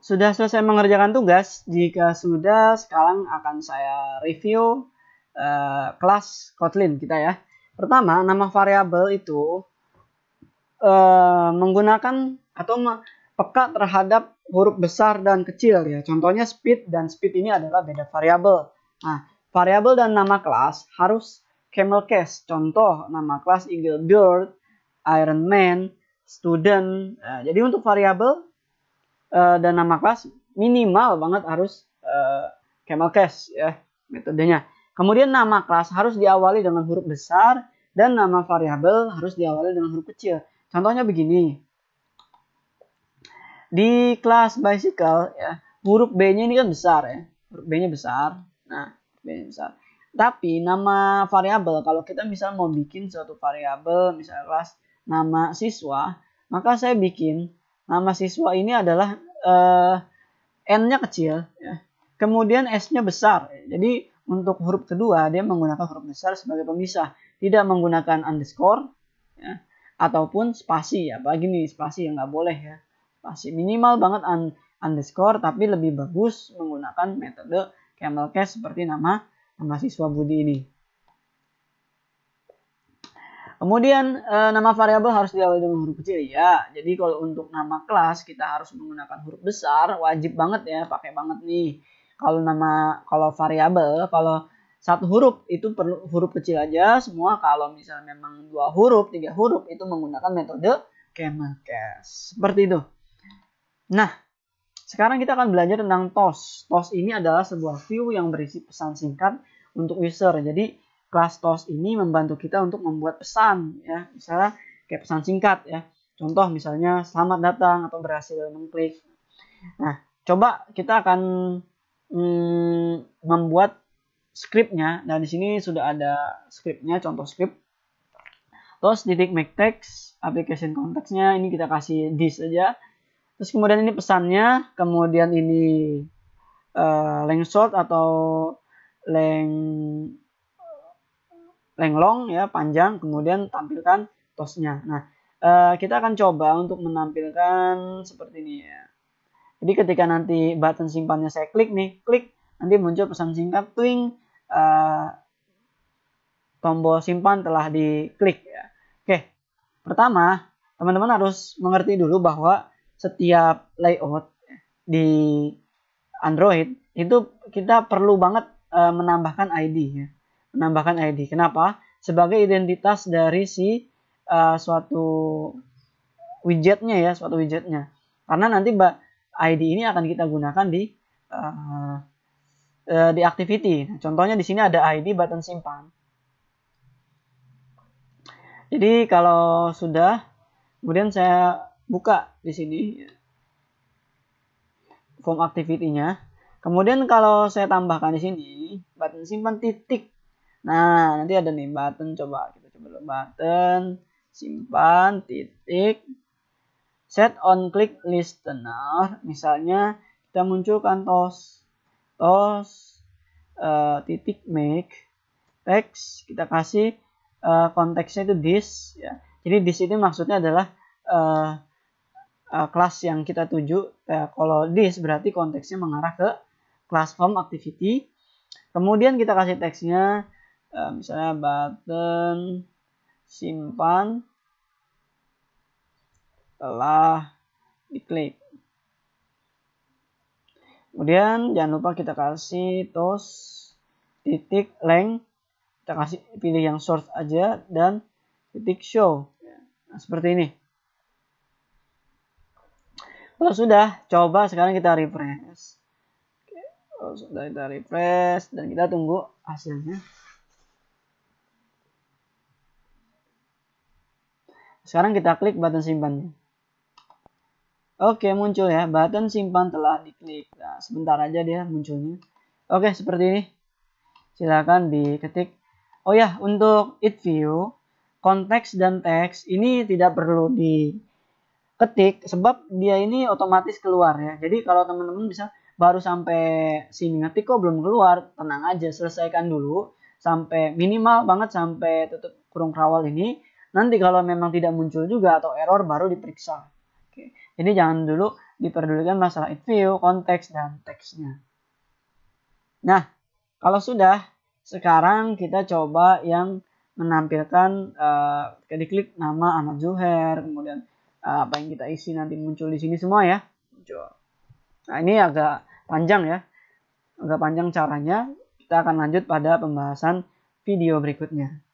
sudah selesai mengerjakan tugas? Jika sudah, sekarang akan saya review uh, kelas Kotlin kita ya. Pertama, nama variabel itu uh, menggunakan atau peka terhadap huruf besar dan kecil ya. Contohnya speed dan speed ini adalah beda variabel. Nah, variabel dan nama kelas harus camel case. Contoh nama kelas Eagle Bird, Iron Man, Student. Nah, jadi untuk variabel uh, dan nama kelas minimal banget harus uh, eh, camel case ya metodenya. Kemudian nama kelas harus diawali dengan huruf besar dan nama variabel harus diawali dengan huruf kecil. Contohnya begini. Di kelas bicycle ya, huruf B-nya ini kan besar ya. Huruf B-nya besar. Nah, B-nya besar. Tapi nama variabel kalau kita misal mau bikin suatu variabel misalnya kelas nama siswa, maka saya bikin nama siswa ini adalah uh, n-nya kecil, ya. kemudian s-nya besar. Jadi untuk huruf kedua dia menggunakan huruf besar sebagai pemisah, tidak menggunakan underscore ya. ataupun spasi ya. Bagi nih spasi yang nggak boleh ya, spasi minimal banget un underscore tapi lebih bagus menggunakan metode camel case seperti nama nama siswa Budi ini. Kemudian e, nama variabel harus diawali dengan huruf kecil ya. Jadi kalau untuk nama kelas kita harus menggunakan huruf besar, wajib banget ya, pakai banget nih. Kalau nama kalau variabel, kalau satu huruf itu perlu huruf kecil aja semua. Kalau misalnya memang dua huruf, tiga huruf itu menggunakan metode case. Seperti itu. Nah, sekarang kita akan belajar tentang TOS. TOS ini adalah sebuah view yang berisi pesan singkat untuk user. Jadi Kelas tos ini membantu kita untuk membuat pesan ya, misalnya kayak pesan singkat ya. Contoh misalnya selamat datang atau berhasil mengklik. Nah, coba kita akan mm, membuat scriptnya dan nah, di sini sudah ada scriptnya contoh script terus titik make text application konteksnya ini kita kasih this aja terus kemudian ini pesannya kemudian ini uh, eh, length short atau length lenglong ya panjang kemudian tampilkan tosnya. Nah, eh, kita akan coba untuk menampilkan seperti ini ya. Jadi ketika nanti button simpannya saya klik nih, klik nanti muncul pesan singkat twing eh, tombol simpan telah diklik ya. Oke. Pertama, teman-teman harus mengerti dulu bahwa setiap layout di Android itu kita perlu banget eh, menambahkan ID ya menambahkan ID. Kenapa? Sebagai identitas dari si uh, suatu widgetnya ya, suatu widgetnya. Karena nanti ID ini akan kita gunakan di uh, uh, di activity. Nah, contohnya di sini ada ID button simpan. Jadi kalau sudah, kemudian saya buka di sini form activity-nya. Kemudian kalau saya tambahkan di sini button simpan titik Nah, nanti ada nih button coba kita coba dulu button simpan titik set on click listener. Misalnya kita munculkan tos tos uh, titik make text kita kasih uh, konteksnya itu this ya. Jadi this ini maksudnya adalah uh, uh, kelas yang kita tuju. ya, kalau this berarti konteksnya mengarah ke class form activity. Kemudian kita kasih teksnya Eh, misalnya button simpan telah diklik. Kemudian jangan lupa kita kasih tos titik length kita kasih pilih yang short aja dan titik show. Nah, seperti ini. Kalau sudah, coba sekarang kita refresh. Oke, kalau sudah kita refresh dan kita tunggu hasilnya. Sekarang kita klik button simpannya. Oke, muncul ya. Button simpan telah diklik. Nah, sebentar aja dia munculnya. Oke, seperti ini. Silahkan diketik. Oh ya, untuk it view, konteks dan teks ini tidak perlu diketik sebab dia ini otomatis keluar ya. Jadi kalau teman-teman bisa baru sampai sini ngetik kok oh, belum keluar, tenang aja selesaikan dulu sampai minimal banget sampai tutup kurung krawal ini Nanti kalau memang tidak muncul juga atau error baru diperiksa. Oke. Jadi jangan dulu diperdulikan masalah itu konteks, dan teksnya. Nah, kalau sudah, sekarang kita coba yang menampilkan uh, eh, diklik nama Ahmad Zuhair, kemudian uh, apa yang kita isi nanti muncul di sini semua ya. Nah, ini agak panjang ya. Agak panjang caranya. Kita akan lanjut pada pembahasan video berikutnya.